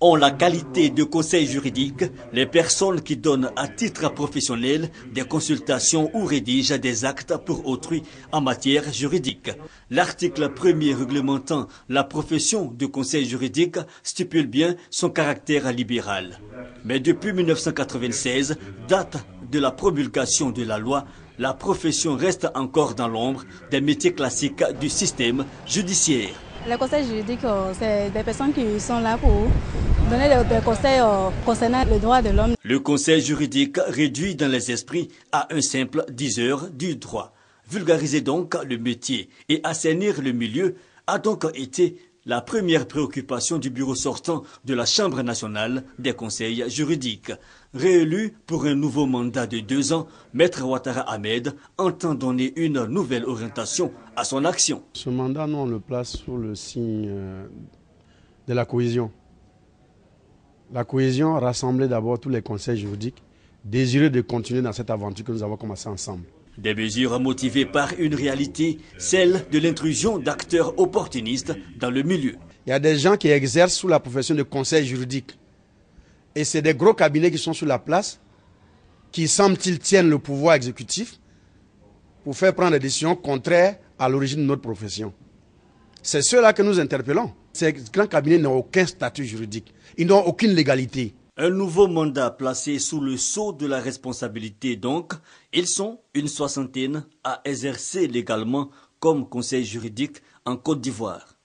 ont la qualité de conseil juridique, les personnes qui donnent à titre professionnel des consultations ou rédigent des actes pour autrui en matière juridique. L'article premier réglementant la profession de conseil juridique stipule bien son caractère libéral. Mais depuis 1996, date de la promulgation de la loi, la profession reste encore dans l'ombre des métiers classiques du système judiciaire. Le conseil juridique, euh, c'est des personnes qui sont là pour donner des conseils concernant de l'homme. Le conseil juridique réduit dans les esprits à un simple diseur du droit. Vulgariser donc le métier et assainir le milieu a donc été la première préoccupation du bureau sortant de la Chambre nationale des conseils juridiques. Réélu pour un nouveau mandat de deux ans, Maître Ouattara Ahmed entend donner une nouvelle orientation à son action. Ce mandat, nous, on le place sous le signe euh, de la cohésion. La cohésion rassemblait d'abord tous les conseils juridiques, désireux de continuer dans cette aventure que nous avons commencée ensemble. Des mesures motivées par une réalité, celle de l'intrusion d'acteurs opportunistes dans le milieu. Il y a des gens qui exercent sous la profession de conseil juridique. Et c'est des gros cabinets qui sont sur la place, qui semblent-ils tiennent le pouvoir exécutif pour faire prendre des décisions contraires à l'origine de notre profession. C'est cela que nous interpellons. Ces grands cabinets n'ont aucun statut juridique. Ils n'ont aucune légalité. Un nouveau mandat placé sous le sceau de la responsabilité donc. Ils sont une soixantaine à exercer légalement comme conseil juridique en Côte d'Ivoire.